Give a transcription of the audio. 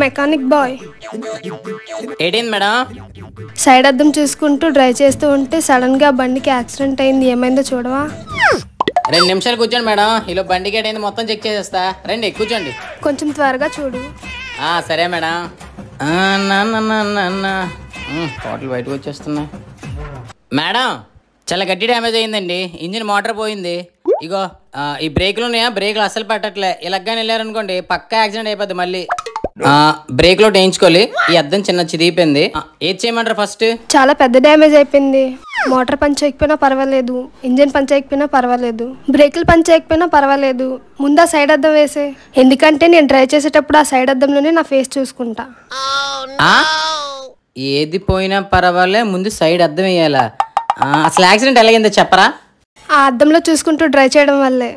mechanic boy ఏటైంది madam side అద్దం చూసుకుంటూ డ్రైవ్ చేస్తూ ఉంటే సడన్ గా బండికి యాక్సిడెంట్ అయింది ఏమైందో చూడవా రెండు నిమిషాలు కూర్చోండి మేడం ఇలా బండికి ఏడైంది మొత్తం చెక్ చేసేస్తా రండి కూర్చోండి కొంచెం త్వరగా చూడు ఆ సరే మేడం బాటిల్ బయటకు వచ్చేస్తున్నా మేడం చాలా గట్టి డ్యామేజ్ అయిందండి ఇంజిన్ మోటార్ పోయింది ఇగో ఈ బ్రేక్లు ఉన్నాయా బ్రేక్లు అసలు పట్టట్లే ఇలాగానే వెళ్ళారనుకోండి పక్కా యాక్సిడెంట్ అయిపోద్ది మళ్ళీ బ్రేక్ లో వేయించుకోవాలి ఈ అద్దం చిన్న చిదిగిపోయింది ఏది చేయమంటారు ఫస్ట్ చాలా పెద్ద డ్యామేజ్ అయిపోయింది మోటార్ పంచేయకపోయినా పర్వాలేదు ఇంజిన్ పంచేయకపోయినా పర్వాలేదు బ్రేకులు పంచేయకపోయినా పర్వాలేదు ముందు ఆ సైడ్ అద్దం వేసే ఎందుకంటే నేను డ్రైవ్ చేసేటప్పుడు ఆ సైడ్ అద్దంలోనే నా ఫేస్ చూసుకుంటా ఏది పోయినా పర్వాలే ముందు సైడ్ అద్దం వేయాలా అసలు యాక్సిడెంట్ ఎలాగైందో చెప్పరా ఆ అద్దంలో చూసుకుంటూ డ్రైవ్ చేయడం వల్లే